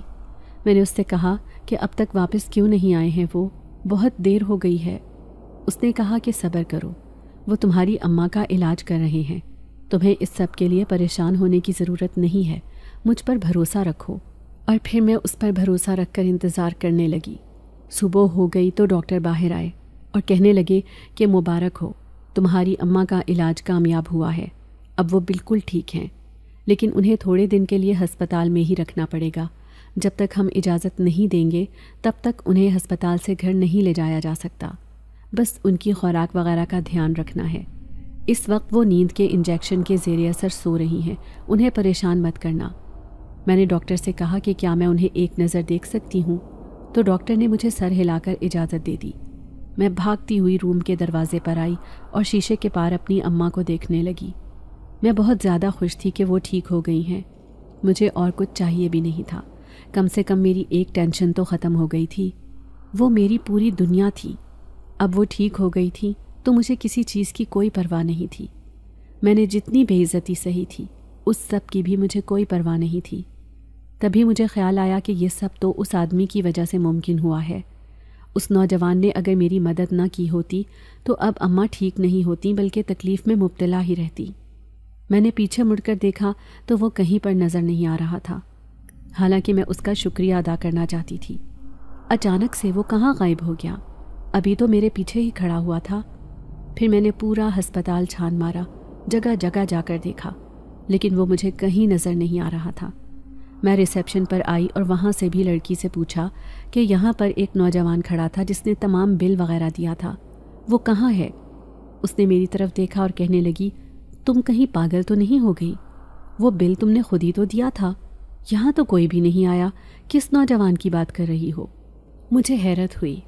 मैंने उससे कहा कि अब तक वापस क्यों नहीं आए हैं वो बहुत देर हो गई है उसने कहा कि सब्र करो वो तुम्हारी अम्मा का इलाज कर रहे हैं तुम्हें इस सब के लिए परेशान होने की ज़रूरत नहीं है मुझ पर भरोसा रखो और फिर मैं उस पर भरोसा रखकर इंतज़ार करने लगी सुबह हो गई तो डॉक्टर बाहर आए और कहने लगे कि मुबारक हो तुम्हारी अम्मा का इलाज कामयाब हुआ है अब वो बिल्कुल ठीक हैं लेकिन उन्हें थोड़े दिन के लिए हस्पताल में ही रखना पड़ेगा जब तक हम इजाज़त नहीं देंगे तब तक उन्हें हस्पताल से घर नहीं ले जाया जा सकता बस उनकी खुराक वगैरह का ध्यान रखना है इस वक्त वो नींद के इंजेक्शन के जेर असर सो रही हैं उन्हें परेशान मत करना मैंने डॉक्टर से कहा कि क्या मैं उन्हें एक नज़र देख सकती हूँ तो डॉक्टर ने मुझे सर हिलाकर इजाज़त दे दी मैं भागती हुई रूम के दरवाजे पर आई और शीशे के पार अपनी अम्मा को देखने लगी मैं बहुत ज़्यादा खुश थी कि वो ठीक हो गई हैं मुझे और कुछ चाहिए भी नहीं था कम से कम मेरी एक टेंशन तो ख़त्म हो गई थी वो मेरी पूरी दुनिया थी अब वो ठीक हो गई थी तो मुझे किसी चीज़ की कोई परवाह नहीं थी मैंने जितनी बेइज्जती सही थी उस सब की भी मुझे कोई परवाह नहीं थी तभी मुझे ख्याल आया कि यह सब तो उस आदमी की वजह से मुमकिन हुआ है उस नौजवान ने अगर मेरी मदद ना की होती तो अब अम्मा ठीक नहीं होती बल्कि तकलीफ़ में मुबतला ही रहती मैंने पीछे मुड़कर देखा तो वो कहीं पर नज़र नहीं आ रहा था हालांकि मैं उसका शुक्रिया अदा करना चाहती थी अचानक से वो कहाँ गायब हो गया अभी तो मेरे पीछे ही खड़ा हुआ था फिर मैंने पूरा हस्पताल छान मारा जगह जगह जाकर देखा लेकिन वो मुझे कहीं नज़र नहीं आ रहा था मैं रिसेप्शन पर आई और वहाँ से भी लड़की से पूछा कि यहाँ पर एक नौजवान खड़ा था जिसने तमाम बिल वगैरह दिया था वो कहाँ है उसने मेरी तरफ देखा और कहने लगी तुम कहीं पागल तो नहीं हो गई वो बिल तुमने खुद ही तो दिया था यहाँ तो कोई भी नहीं आया किस नौजवान की बात कर रही हो मुझे हैरत हुई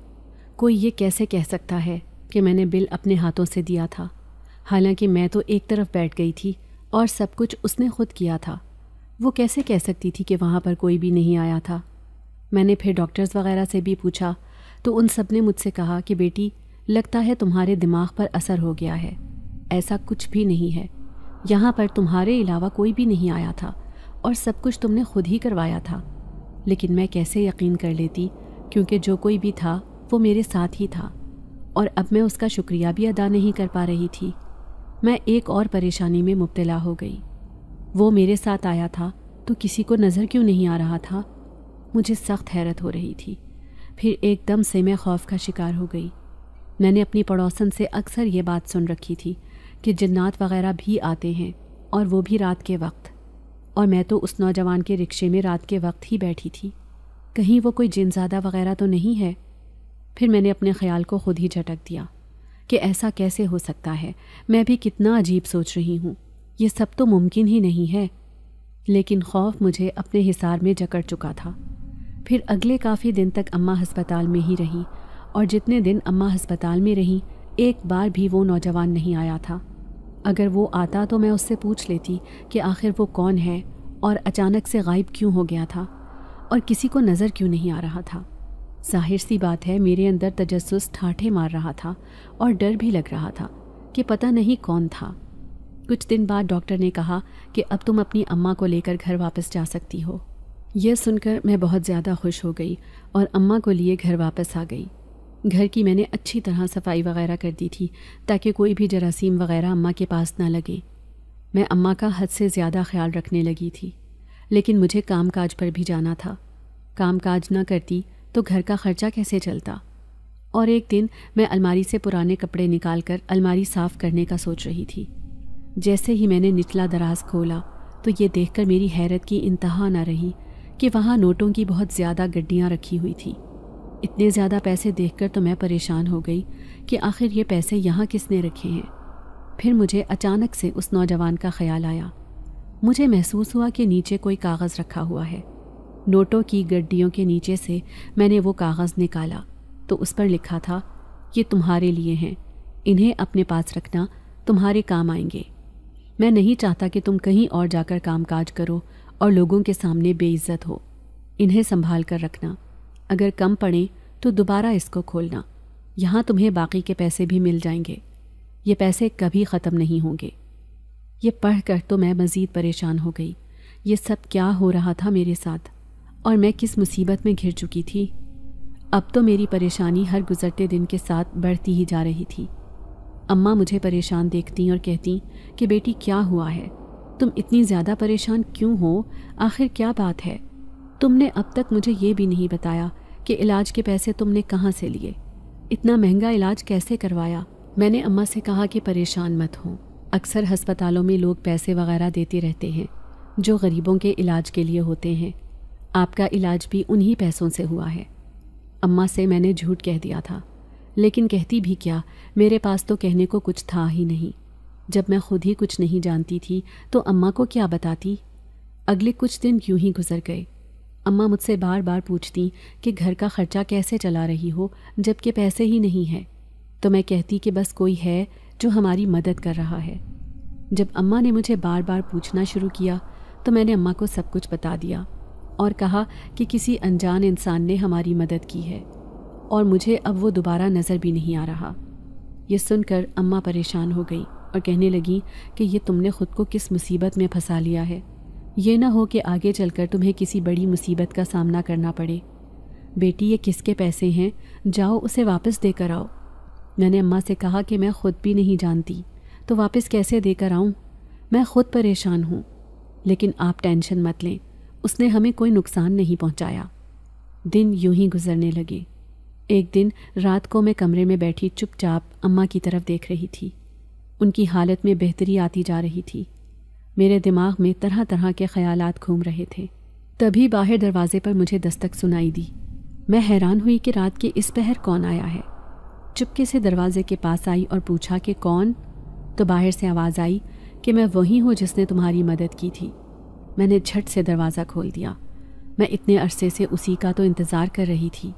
कोई ये कैसे कह सकता है कि मैंने बिल अपने हाथों से दिया था हालांकि मैं तो एक तरफ बैठ गई थी और सब कुछ उसने खुद किया था वो कैसे कह सकती थी कि वहाँ पर कोई भी नहीं आया था मैंने फिर डॉक्टर्स वगैरह से भी पूछा तो उन सब ने मुझसे कहा कि बेटी लगता है तुम्हारे दिमाग पर असर हो गया है ऐसा कुछ भी नहीं है यहाँ पर तुम्हारे अलावा कोई भी नहीं आया था और सब कुछ तुमने खुद ही करवाया था लेकिन मैं कैसे यकीन कर लेती क्योंकि जो कोई भी था वो मेरे साथ ही था और अब मैं उसका शुक्रिया भी अदा नहीं कर पा रही थी मैं एक और परेशानी में मुबतला हो गई वो मेरे साथ आया था तो किसी को नज़र क्यों नहीं आ रहा था मुझे सख्त हैरत हो रही थी फिर एकदम से मैं खौफ का शिकार हो गई मैंने अपनी पड़ोसन से अक्सर ये बात सुन रखी थी कि जन्नात वगैरह भी आते हैं और वो भी रात के वक्त और मैं तो उस नौजवान के रिक्शे में रात के वक्त ही बैठी थी कहीं वो कोई जिनजादा वगैरह तो नहीं है फिर मैंने अपने ख्याल को खुद ही झटक दिया कि ऐसा कैसे हो सकता है मैं भी कितना अजीब सोच रही हूँ ये सब तो मुमकिन ही नहीं है लेकिन खौफ मुझे अपने हिसार में जकड़ चुका था फिर अगले काफ़ी दिन तक अम्मा हस्पताल में ही रहीं और जितने दिन अम्मा हस्पताल में रहीं एक बार भी वो नौजवान नहीं आया था अगर वो आता तो मैं उससे पूछ लेती कि आखिर वो कौन है और अचानक से गायब क्यों हो गया था और किसी को नज़र क्यों नहीं आ रहा था जाहिर सी बात है मेरे अंदर तजस ठाठे मार रहा था और डर भी लग रहा था कि पता नहीं कौन था कुछ दिन बाद डॉक्टर ने कहा कि अब तुम अपनी अम्मा को लेकर घर वापस जा सकती हो यह सुनकर मैं बहुत ज़्यादा खुश हो गई और अम्मा को लिए घर वापस आ गई घर की मैंने अच्छी तरह सफाई वगैरह कर दी थी ताकि कोई भी जरासीम वगैरह अम्मा के पास ना लगे मैं अम्मा का हद से ज़्यादा ख्याल रखने लगी थी लेकिन मुझे काम काज पर भी जाना था काम काज ना करती तो घर का खर्चा कैसे चलता और एक दिन मैं अलमारी से पुराने कपड़े निकाल कर अलमारी साफ़ करने का सोच रही थी जैसे ही मैंने निचला दराज खोला तो ये देखकर मेरी हैरत की इंतहा ना रही कि वहाँ नोटों की बहुत ज़्यादा गड्डियाँ रखी हुई थी इतने ज़्यादा पैसे देखकर तो मैं परेशान हो गई कि आखिर ये पैसे यहाँ किसने रखे हैं फिर मुझे अचानक से उस नौजवान का ख्याल आया मुझे महसूस हुआ कि नीचे कोई कागज़ रखा हुआ है नोटों की गड्डियों के नीचे से मैंने वो कागज़ निकाला तो उस पर लिखा था ये तुम्हारे लिए हैं इन्हें अपने पास रखना तुम्हारे काम आएंगे मैं नहीं चाहता कि तुम कहीं और जाकर कामकाज करो और लोगों के सामने बेइज्जत हो इन्हें संभाल कर रखना अगर कम पड़े तो दोबारा इसको खोलना यहाँ तुम्हें बाकी के पैसे भी मिल जाएंगे ये पैसे कभी ख़त्म नहीं होंगे ये पढ़ कर तो मैं मज़ीद परेशान हो गई ये सब क्या हो रहा था मेरे साथ और मैं किस मुसीबत में घिर चुकी थी अब तो मेरी परेशानी हर गुज़रते दिन के साथ बढ़ती ही जा रही थी अम्मा मुझे परेशान देखती और कहती कि बेटी क्या हुआ है तुम इतनी ज़्यादा परेशान क्यों हो आखिर क्या बात है तुमने अब तक मुझे ये भी नहीं बताया कि इलाज के पैसे तुमने कहाँ से लिए इतना महंगा इलाज कैसे करवाया मैंने अम्मा से कहा कि परेशान मत हो अक्सर हस्पतालों में लोग पैसे वगैरह देते रहते हैं जो गरीबों के इलाज के लिए होते हैं आपका इलाज भी उन्हीं पैसों से हुआ है अम्मा से मैंने झूठ कह दिया था लेकिन कहती भी क्या मेरे पास तो कहने को कुछ था ही नहीं जब मैं खुद ही कुछ नहीं जानती थी तो अम्मा को क्या बताती अगले कुछ दिन यूं ही गुजर गए अम्मा मुझसे बार बार पूछती कि घर का खर्चा कैसे चला रही हो जबकि पैसे ही नहीं है तो मैं कहती कि बस कोई है जो हमारी मदद कर रहा है जब अम्मा ने मुझे बार बार पूछना शुरू किया तो मैंने अम्मा को सब कुछ बता दिया और कहा कि किसी अनजान इंसान ने हमारी मदद की है और मुझे अब वो दोबारा नज़र भी नहीं आ रहा ये सुनकर अम्मा परेशान हो गई और कहने लगी कि ये तुमने खुद को किस मुसीबत में फंसा लिया है ये ना हो कि आगे चलकर तुम्हें किसी बड़ी मुसीबत का सामना करना पड़े बेटी ये किसके पैसे हैं जाओ उसे वापस देकर आओ मैंने अम्मा से कहा कि मैं खुद भी नहीं जानती तो वापस कैसे देकर आऊँ मैं खुद परेशान हूँ लेकिन आप टेंशन मत लें उसने हमें कोई नुकसान नहीं पहुँचाया दिन यूं ही गुजरने लगे एक दिन रात को मैं कमरे में बैठी चुपचाप अम्मा की तरफ देख रही थी उनकी हालत में बेहतरी आती जा रही थी मेरे दिमाग में तरह तरह के ख्याल घूम रहे थे तभी बाहर दरवाजे पर मुझे दस्तक सुनाई दी मैं हैरान हुई कि रात के इस पहर कौन आया है चुपके से दरवाजे के पास आई और पूछा कि कौन तो बाहर से आवाज़ आई कि मैं वही हूँ जिसने तुम्हारी मदद की थी मैंने झट से दरवाज़ा खोल दिया मैं इतने अरसे से उसी का तो इंतज़ार कर रही थी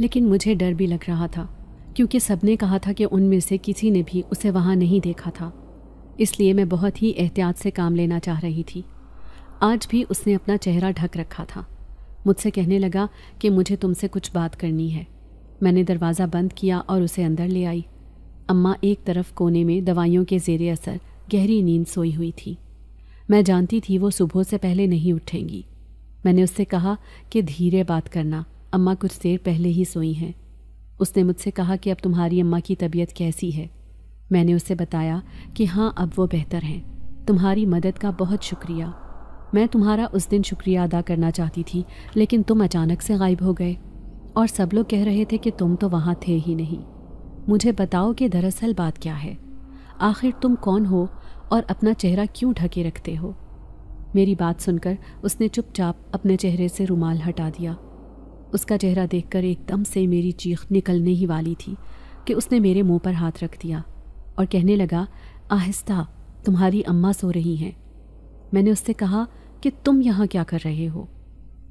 लेकिन मुझे डर भी लग रहा था क्योंकि सबने कहा था कि उनमें से किसी ने भी उसे वहाँ नहीं देखा था इसलिए मैं बहुत ही एहतियात से काम लेना चाह रही थी आज भी उसने अपना चेहरा ढक रखा था मुझसे कहने लगा कि मुझे तुमसे कुछ बात करनी है मैंने दरवाज़ा बंद किया और उसे अंदर ले आई अम्मा एक तरफ कोने में दवाइयों के जेर असर गहरी नींद सोई हुई थी मैं जानती थी वो सुबह से पहले नहीं उठेंगी मैंने उससे कहा कि धीरे बात करना अम्मा कुछ देर पहले ही सोई हैं उसने मुझसे कहा कि अब तुम्हारी अम्मा की तबीयत कैसी है मैंने उसे बताया कि हाँ अब वो बेहतर हैं तुम्हारी मदद का बहुत शुक्रिया मैं तुम्हारा उस दिन शुक्रिया अदा करना चाहती थी लेकिन तुम अचानक से गायब हो गए और सब लोग कह रहे थे कि तुम तो वहाँ थे ही नहीं मुझे बताओ कि दरअसल बात क्या है आखिर तुम कौन हो और अपना चेहरा क्यों ढके रखते हो मेरी बात सुनकर उसने चुपचाप अपने चेहरे से रुमाल हटा दिया उसका चेहरा देखकर एकदम से मेरी चीख निकलने ही वाली थी कि उसने मेरे मुंह पर हाथ रख दिया और कहने लगा आहिस्ता तुम्हारी अम्मा सो रही हैं मैंने उससे कहा कि तुम यहाँ क्या कर रहे हो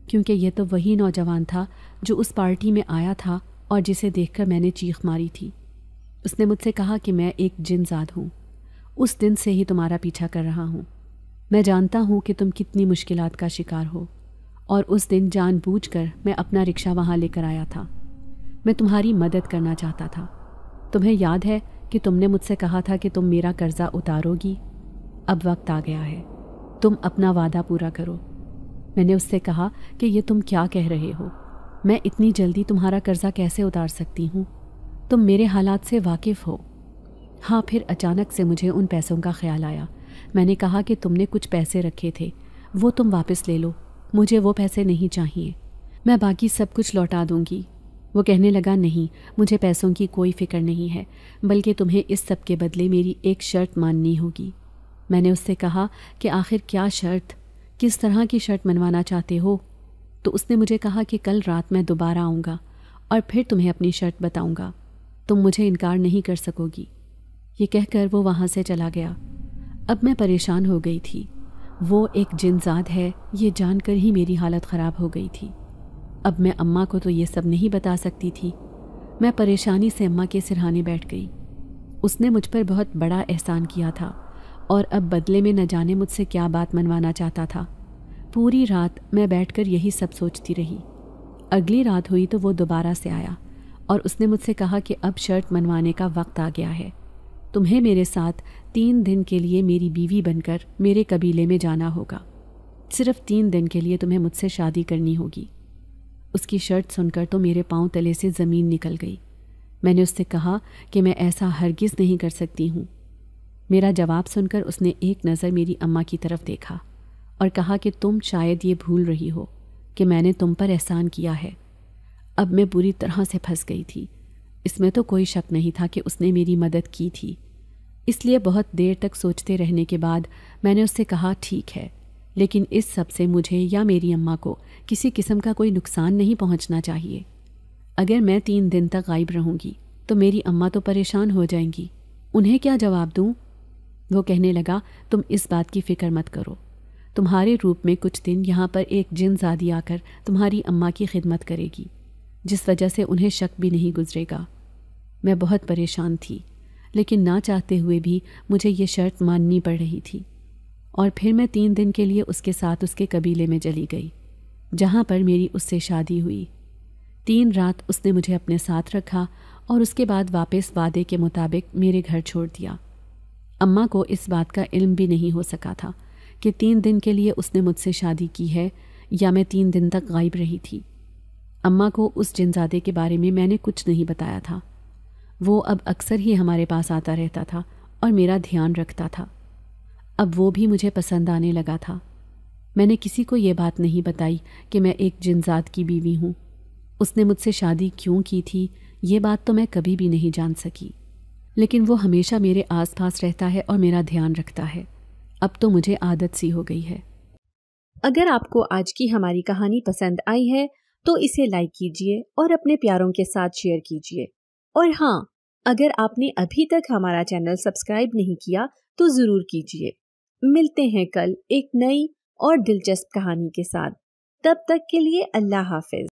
क्योंकि यह तो वही नौजवान था जो उस पार्टी में आया था और जिसे देखकर मैंने चीख मारी थी उसने मुझसे कहा कि मैं एक जिनजाद हूँ उस दिन से ही तुम्हारा पीछा कर रहा हूँ मैं जानता हूँ कि तुम कितनी मुश्किलात का शिकार हो और उस दिन जानबूझकर मैं अपना रिक्शा वहाँ लेकर आया था मैं तुम्हारी मदद करना चाहता था तुम्हें याद है कि तुमने मुझसे कहा था कि तुम मेरा कर्ज़ा उतारोगी अब वक्त आ गया है तुम अपना वादा पूरा करो मैंने उससे कहा कि ये तुम क्या कह रहे हो मैं इतनी जल्दी तुम्हारा कर्ज़ा कैसे उतार सकती हूँ तुम मेरे हालात से वाकिफ़ हो हाँ फिर अचानक से मुझे उन पैसों का ख्याल आया मैंने कहा कि तुमने कुछ पैसे रखे थे वो तुम वापस ले लो मुझे वो पैसे नहीं चाहिए मैं बाकी सब कुछ लौटा दूंगी वो कहने लगा नहीं मुझे पैसों की कोई फिक्र नहीं है बल्कि तुम्हें इस सब के बदले मेरी एक शर्त माननी होगी मैंने उससे कहा कि आखिर क्या शर्त किस तरह की शर्त मनवाना चाहते हो तो उसने मुझे कहा कि कल रात मैं दोबारा आऊँगा और फिर तुम्हें अपनी शर्त बताऊँगा तुम मुझे इनकार नहीं कर सकोगी ये कहकर वो वहाँ से चला गया अब मैं परेशान हो गई थी वो एक जिनजाद है ये जानकर ही मेरी हालत ख़राब हो गई थी अब मैं अम्मा को तो ये सब नहीं बता सकती थी मैं परेशानी से अम्मा के सिरहाने बैठ गई उसने मुझ पर बहुत बड़ा एहसान किया था और अब बदले में न जाने मुझसे क्या बात मनवाना चाहता था पूरी रात मैं बैठकर यही सब सोचती रही अगली रात हुई तो वो दोबारा से आया और उसने मुझसे कहा कि अब शर्ट मनवाने का वक्त आ गया है तुम्हें मेरे साथ तीन दिन के लिए मेरी बीवी बनकर मेरे कबीले में जाना होगा सिर्फ तीन दिन के लिए तुम्हें मुझसे शादी करनी होगी उसकी शर्त सुनकर तो मेरे पाँव तले से ज़मीन निकल गई मैंने उससे कहा कि मैं ऐसा हरगिज़ नहीं कर सकती हूँ मेरा जवाब सुनकर उसने एक नज़र मेरी अम्मा की तरफ देखा और कहा कि तुम शायद ये भूल रही हो कि मैंने तुम पर एहसान किया है अब मैं बुरी तरह से फंस गई थी इसमें तो कोई शक नहीं था कि उसने मेरी मदद की थी इसलिए बहुत देर तक सोचते रहने के बाद मैंने उससे कहा ठीक है लेकिन इस सब से मुझे या मेरी अम्मा को किसी किस्म का कोई नुकसान नहीं पहुंचना चाहिए अगर मैं तीन दिन तक गायब रहूंगी तो मेरी अम्मा तो परेशान हो जाएंगी उन्हें क्या जवाब दूँ वो कहने लगा तुम इस बात की फ़िक्र मत करो तुम्हारे रूप में कुछ दिन यहाँ पर एक जिन जादी आकर तुम्हारी अम्मा की खिदमत करेगी जिस वजह से उन्हें शक भी नहीं गुजरेगा मैं बहुत परेशान थी लेकिन ना चाहते हुए भी मुझे ये शर्त माननी पड़ रही थी और फिर मैं तीन दिन के लिए उसके साथ उसके कबीले में चली गई जहाँ पर मेरी उससे शादी हुई तीन रात उसने मुझे अपने साथ रखा और उसके बाद वापस वादे के मुताबिक मेरे घर छोड़ दिया अम्मा को इस बात का इल्म भी नहीं हो सका था कि तीन दिन के लिए उसने मुझसे शादी की है या मैं तीन दिन तक गायब रही थी अम्मा को उस जिनजादे के बारे में मैंने कुछ नहीं बताया था वो अब अक्सर ही हमारे पास आता रहता था और मेरा ध्यान रखता था अब वो भी मुझे पसंद आने लगा था मैंने किसी को ये बात नहीं बताई कि मैं एक जिनजात की बीवी हूँ उसने मुझसे शादी क्यों की थी ये बात तो मैं कभी भी नहीं जान सकी लेकिन वो हमेशा मेरे आसपास रहता है और मेरा ध्यान रखता है अब तो मुझे आदत सी हो गई है अगर आपको आज की हमारी कहानी पसंद आई है तो इसे लाइक कीजिए और अपने प्यारों के साथ शेयर कीजिए और हाँ अगर आपने अभी तक हमारा चैनल सब्सक्राइब नहीं किया तो ज़रूर कीजिए मिलते हैं कल एक नई और दिलचस्प कहानी के साथ तब तक के लिए अल्लाह हाफिज